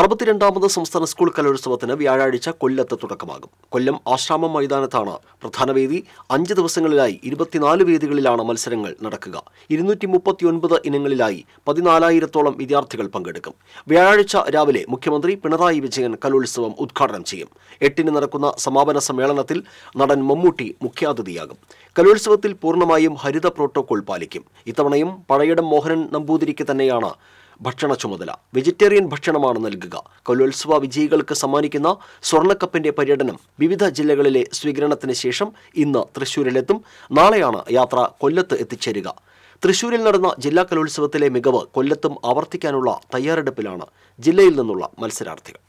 അറുപത്തിരണ്ടാമത് സംസ്ഥാന സ്കൂൾ കലോത്സവത്തിന് വ്യാഴാഴ്ച കൊല്ലത്ത് തുടക്കമാകും കൊല്ലം ആശ്രാമം മൈതാനത്താണ് പ്രധാന വേദി അഞ്ച് ദിവസങ്ങളിലായി ഇരുപത്തിനാല് വേദികളിലാണ് മത്സരങ്ങൾ നടക്കുക ഇരുന്നൂറ്റി മുപ്പത്തിയൊൻപത് ഇനങ്ങളിലായി പതിനാലായിരത്തോളം വിദ്യാർത്ഥികൾ പങ്കെടുക്കും വ്യാഴാഴ്ച രാവിലെ മുഖ്യമന്ത്രി പിണറായി വിജയൻ കലോത്സവം ഉദ്ഘാടനം ചെയ്യും എട്ടിന് നടക്കുന്ന സമാപന സമ്മേളനത്തിൽ നടൻ മമ്മൂട്ടി മുഖ്യാതിഥിയാകും കലോത്സവത്തിൽ പൂർണ്ണമായും ഹരിത പ്രോട്ടോകോൾ പാലിക്കും ഇത്തവണയും പഴയിടം മോഹനൻ നമ്പൂതിരിക്ക് തന്നെയാണ് ഭക്ഷണ ചുമതല വെജിറ്റേറിയൻ ഭക്ഷണമാണ് നൽകുക കലോത്സവ വിജയികൾക്ക് സമ്മാനിക്കുന്ന സ്വർണ്ണക്കപ്പിന്റെ പര്യടനം വിവിധ ജില്ലകളിലെ സ്വീകരണത്തിന് ശേഷം ഇന്ന് തൃശൂരിലെത്തും നാളെയാണ് യാത്ര കൊല്ലത്ത് എത്തിച്ചേരുക തൃശൂരിൽ നടന്ന ജില്ലാ കലോത്സവത്തിലെ മികവ് കൊല്ലത്തും ആവർത്തിക്കാനുള്ള തയ്യാറെടുപ്പിലാണ് ജില്ലയിൽ നിന്നുള്ള മത്സരാർത്ഥികൾ